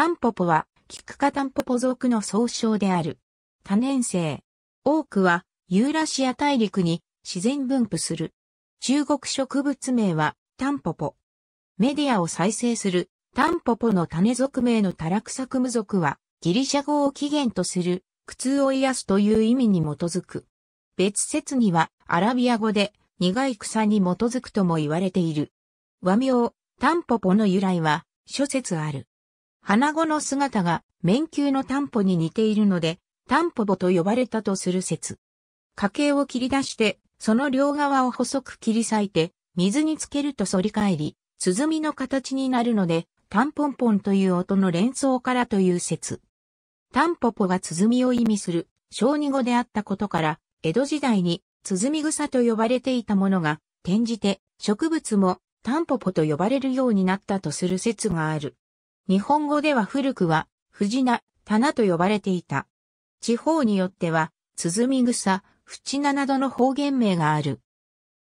タンポポは、キクカタンポポ属の総称である。多年生。多くは、ユーラシア大陸に自然分布する。中国植物名は、タンポポ。メディアを再生する、タンポポの種属名のタラクサクム属は、ギリシャ語を起源とする、苦痛を癒すという意味に基づく。別説には、アラビア語で、苦い草に基づくとも言われている。和名、タンポポの由来は、諸説ある。花子の姿が面球の担保に似ているので、担保母と呼ばれたとする説。家計を切り出して、その両側を細く切り裂いて、水につけると反り返り、鼓の形になるので、タンポンポンという音の連想からという説。タンポポが鼓を意味する、小児語であったことから、江戸時代に鼓草と呼ばれていたものが、転じて植物もタンポポと呼ばれるようになったとする説がある。日本語では古くは、藤名、棚と呼ばれていた。地方によっては、鼓草、淵名などの方言名がある。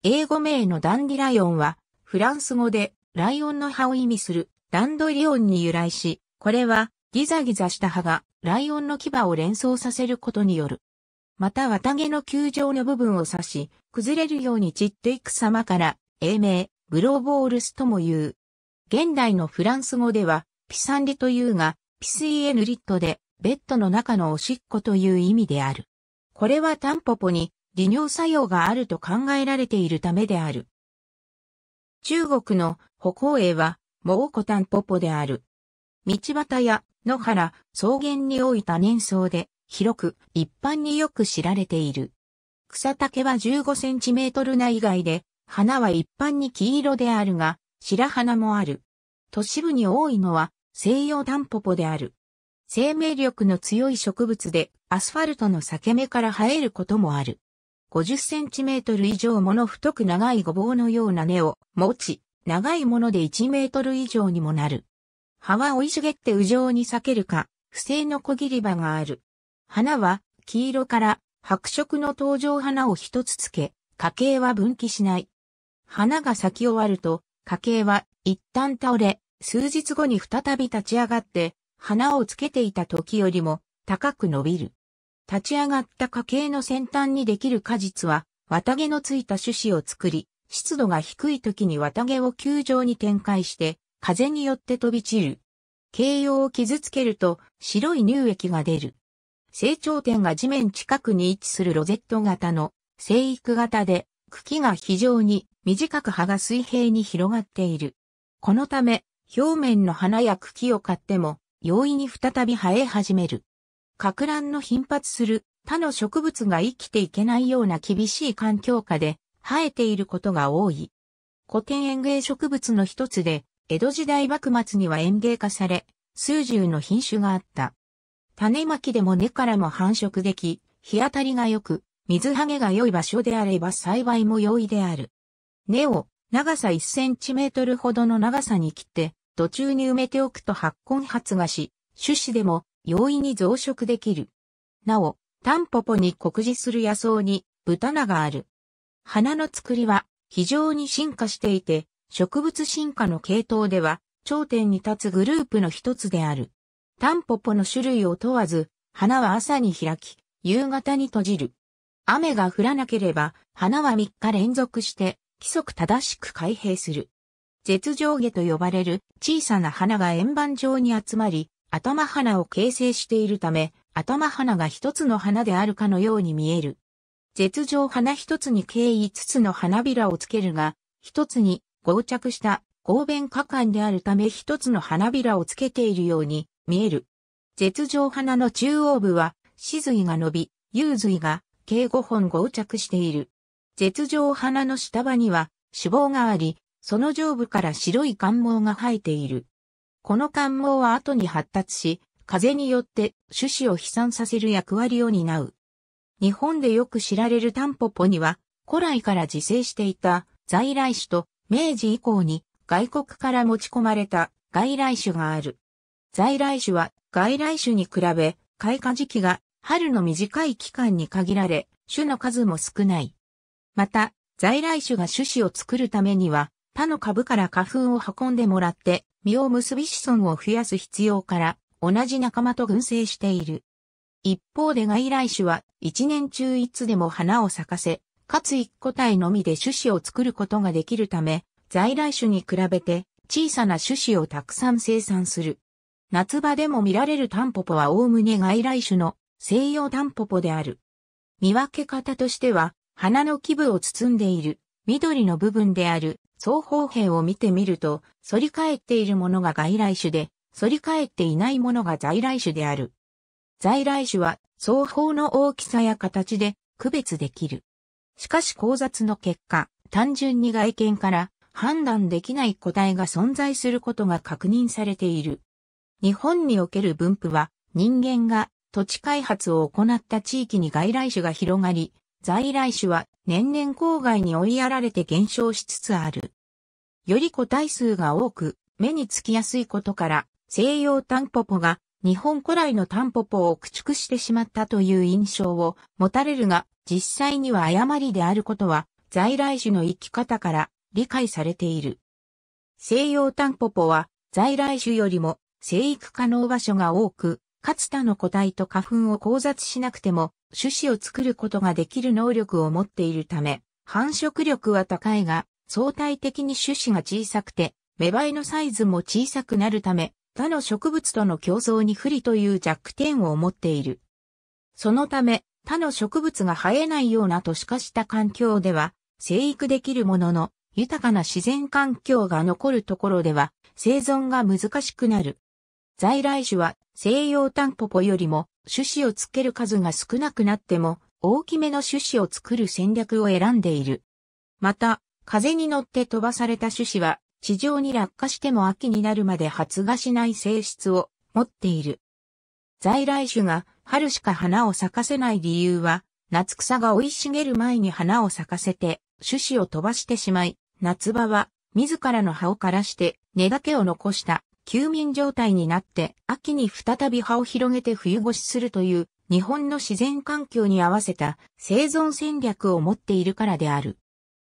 英語名のダンディライオンは、フランス語で、ライオンの葉を意味する、ダンドリオンに由来し、これは、ギザギザした葉が、ライオンの牙を連想させることによる。また綿毛の球状の部分を指し、崩れるように散っていく様から、英名、ブローボールスとも言う。現代のフランス語では、ピサンリというが、ピスイエヌリットで、ベッドの中のおしっこという意味である。これはタンポポに利尿作用があると考えられているためである。中国の歩行イは、猛虎タンポポである。道端や野原、草原に置いた年草で、広く一般によく知られている。草丈は15センチメートル内外で、花は一般に黄色であるが、白花もある。都市部に多いのは西洋タンポポである。生命力の強い植物でアスファルトの裂け目から生えることもある。50センチメートル以上もの太く長いごぼうのような根を持ち、長いもので1メートル以上にもなる。葉は生い茂って右上に裂けるか、不正の小切り葉がある。花は黄色から白色の登場花を一つつけ、花茎は分岐しない。花が咲き終わると、花茎は一旦倒れ、数日後に再び立ち上がって、花をつけていた時よりも高く伸びる。立ち上がった花茎の先端にできる果実は、綿毛のついた種子を作り、湿度が低い時に綿毛を球状に展開して、風によって飛び散る。形容を傷つけると白い乳液が出る。成長点が地面近くに位置するロゼット型の生育型で茎が非常に短く葉が水平に広がっている。このため表面の花や茎を買っても、容易に再び生え始める。格乱の頻発する他の植物が生きていけないような厳しい環境下で生えていることが多い。古典園芸植物の一つで、江戸時代幕末には園芸化され、数十の品種があった。種まきでも根からも繁殖でき、日当たりが良く、水はげが良い場所であれば栽培も容易である。根を長さ1センチメートルほどの長さに切って、土中に埋めておくと発根発芽し、種子でも容易に増殖できる。なお、タンポポに酷似する野草に豚名がある。花の作りは非常に進化していて、植物進化の系統では頂点に立つグループの一つである。タンポポの種類を問わず、花は朝に開き、夕方に閉じる。雨が降らなければ、花は3日連続して、規則正しく開閉する。絶上下と呼ばれる小さな花が円盤状に集まり、頭花を形成しているため、頭花が一つの花であるかのように見える。絶上花一つに計5つの花びらをつけるが、一つに合着した合弁果敢であるため一つの花びらをつけているように見える。絶上花の中央部は、死髄が伸び、幽髄が計5本合着している。絶上花の下場には、脂肪があり、その上部から白い感毛が生えている。この感毛は後に発達し、風によって種子を飛散させる役割を担う。日本でよく知られるタンポポには、古来から自生していた在来種と明治以降に外国から持ち込まれた外来種がある。在来種は外来種に比べ、開花時期が春の短い期間に限られ、種の数も少ない。また、在来種が種子を作るためには、他の株から花粉を運んでもらって、実を結び子孫を増やす必要から、同じ仲間と群生している。一方で外来種は、一年中いつでも花を咲かせ、かつ一個体のみで種子を作ることができるため、在来種に比べて小さな種子をたくさん生産する。夏場でも見られるタンポポは概ね外来種の西洋タンポポである。見分け方としては、花の基部を包んでいる緑の部分である双方辺を見てみると、反り返っているものが外来種で、反り返っていないものが在来種である。在来種は双方の大きさや形で区別できる。しかし考察の結果、単純に外見から判断できない個体が存在することが確認されている。日本における分布は人間が土地開発を行った地域に外来種が広がり、在来種は年々郊外に追いやられて減少しつつある。より個体数が多く、目につきやすいことから、西洋タンポポが日本古来のタンポポを駆逐してしまったという印象を持たれるが、実際には誤りであることは、在来種の生き方から理解されている。西洋タンポポは在来種よりも生育可能場所が多く、かつ他の個体と花粉を交雑しなくても種子を作ることができる能力を持っているため、繁殖力は高いが、相対的に種子が小さくて、芽生えのサイズも小さくなるため、他の植物との競争に不利という弱点を持っている。そのため、他の植物が生えないような都市化した環境では、生育できるものの、豊かな自然環境が残るところでは、生存が難しくなる。在来種は西洋タンポポよりも種子をつける数が少なくなっても、大きめの種子を作る戦略を選んでいる。また、風に乗って飛ばされた種子は、地上に落下しても秋になるまで発芽しない性質を持っている。在来種が春しか花を咲かせない理由は、夏草が生い茂る前に花を咲かせて、種子を飛ばしてしまい、夏場は自らの葉を枯らして根だけを残した休眠状態になって秋に再び葉を広げて冬越しするという日本の自然環境に合わせた生存戦略を持っているからである。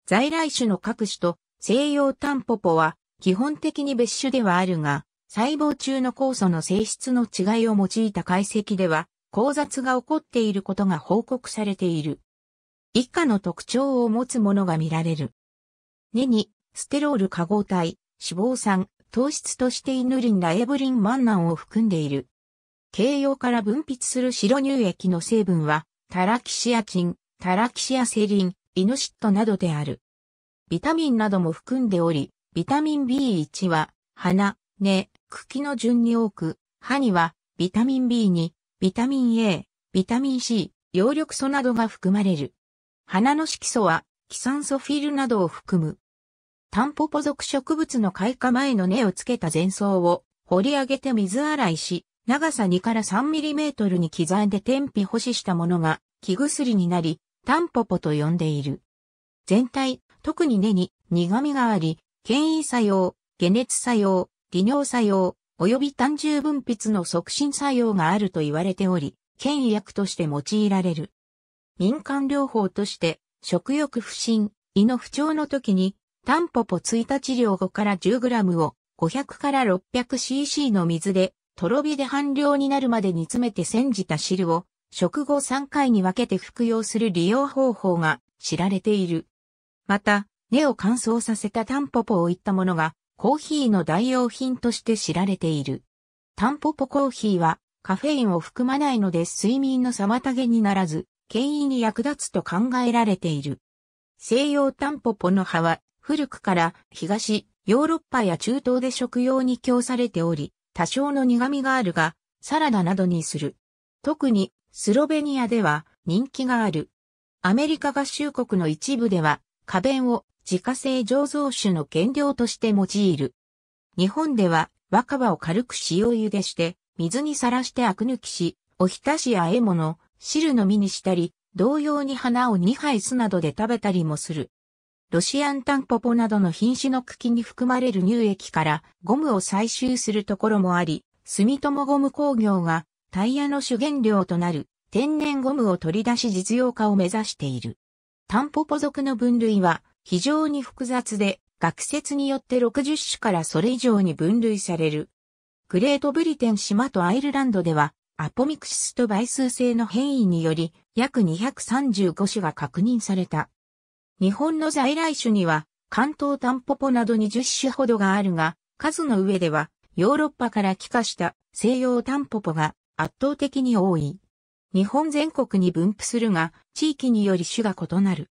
在来種の各種と西洋タンポポは基本的に別種ではあるが、細胞中の酵素の性質の違いを用いた解析では、交雑が起こっていることが報告されている。以下の特徴を持つものが見られる。2に、ステロール化合体、脂肪酸、糖質としてイヌリンラエブリンマンナンを含んでいる。形容から分泌する白乳液の成分は、タラキシアチン、タラキシアセリン、イノシットなどである。ビタミンなども含んでおり、ビタミン B1 は、鼻、根、茎の順に多く、歯には、ビタミン B 2ビタミン A、ビタミン C、葉緑素などが含まれる。鼻の色素は、キサンソフィルなどを含む。タンポポ属植物の開花前の根をつけた前草を掘り上げて水洗いし、長さ2から3ミリメートルに刻んで天日干ししたものが木薬になり、タンポポと呼んでいる。全体、特に根に苦味があり、牽引作用、解熱作用、利尿作用、及び単純分泌の促進作用があると言われており、権威薬として用いられる。民間療法として、食欲不振、胃の不調の時にタンポポ1日量5から 10g を500から 600cc の水で、とろ火で半量になるまで煮詰めて煎じた汁を、食後3回に分けて服用する利用方法が知られている。また、根を乾燥させたタンポポをいったものが、コーヒーの代用品として知られている。タンポポコーヒーは、カフェインを含まないので睡眠の妨げにならず、権威に役立つと考えられている。西洋タンポポの葉は古くから東、ヨーロッパや中東で食用に供されており、多少の苦味があるが、サラダなどにする。特に、スロベニアでは人気がある。アメリカ合衆国の一部では、花弁を自家製醸造酒の原料として用いる。日本では、若葉を軽く塩茹でして、水にさらしてアク抜きし、おひたしや和え物、汁の実にしたり、同様に花を2杯酢などで食べたりもする。ロシアンタンポポなどの品種の茎に含まれる乳液からゴムを採集するところもあり、住友ゴム工業がタイヤの主原料となる天然ゴムを取り出し実用化を目指している。タンポポ属の分類は非常に複雑で学説によって60種からそれ以上に分類される。グレートブリテン島とアイルランドではアポミクシスと倍数性の変異により約235種が確認された。日本の在来種には、関東タンポポなど1 0種ほどがあるが、数の上では、ヨーロッパから帰化した西洋タンポポが圧倒的に多い。日本全国に分布するが、地域により種が異なる。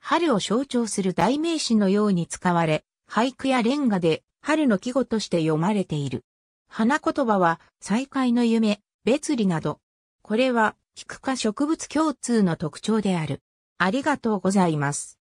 春を象徴する代名詞のように使われ、俳句やレンガで春の季語として読まれている。花言葉は、再会の夢、別離など。これは、菊科植物共通の特徴である。ありがとうございます。